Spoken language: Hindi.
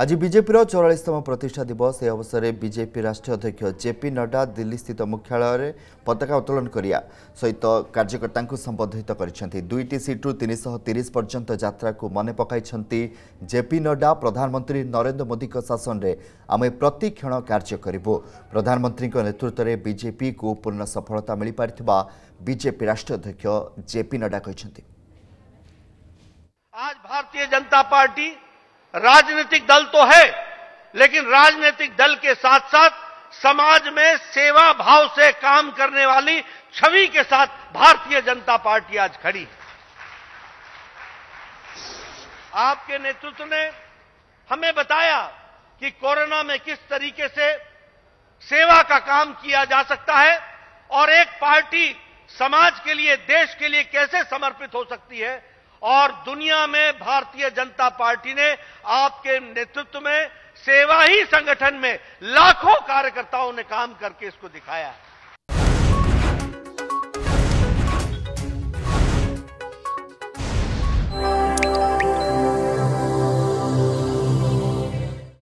ଆଜି ବିଜେପିର ଚଉରାଳିଶତମ ପ୍ରତିଷ୍ଠା ଦିବସ ଏହି ଅବସରରେ ବିଜେପି ରାଷ୍ଟ୍ରୀୟ ଅଧ୍ୟକ୍ଷ ଜେପି ନଡ୍ଡା ଦିଲ୍ଲୀସ୍ଥିତ ମୁଖ୍ୟାଳୟରେ ପତାକା ଉତ୍ତୋଳନ କରିବା ସହିତ କାର୍ଯ୍ୟକର୍ତ୍ତାଙ୍କୁ ସମ୍ବର୍ଦ୍ଧିତ କରିଛନ୍ତି ଦୁଇଟି ସିଟ୍ରୁ ତିନିଶହ ତିରିଶ ପର୍ଯ୍ୟନ୍ତ ଯାତ୍ରାକୁ ମନେ ପକାଇଛନ୍ତି ଜେପି ନଡ୍ଡା ପ୍ରଧାନମନ୍ତ୍ରୀ ନରେନ୍ଦ୍ର ମୋଦିଙ୍କ ଶାସନରେ ଆମେ ପ୍ରତିକ୍ଷଣ କାର୍ଯ୍ୟ କରିବୁ ପ୍ରଧାନମନ୍ତ୍ରୀଙ୍କ ନେତୃତ୍ୱରେ ବିଜେପିକୁ ପୂର୍ଣ୍ଣ ସଫଳତା ମିଳିପାରିଥିବା ବିଜେପି ରାଷ୍ଟ୍ରୀୟ ଅଧ୍ୟକ୍ଷ ଜେପି ନଡ୍ଡା କହିଛନ୍ତି ଆଜ ଭାରତୀୟ ଜନତା ପାର୍ଟି राजनीतिक दल तो है लेकिन राजनीतिक दल के साथ साथ समाज में सेवा भाव से काम करने वाली छवि के साथ भारतीय जनता पार्टी आज खड़ी है आपके नेतृत्व ने हमें बताया कि कोरोना में किस तरीके से सेवा का काम किया जा सकता है और एक पार्टी समाज के लिए देश के लिए कैसे समर्पित हो सकती है और दुनिया में भारतीय जनता पार्टी ने आपके नेतृत्व में सेवा ही संगठन में लाखों कार्यकर्ताओं ने काम करके इसको दिखाया है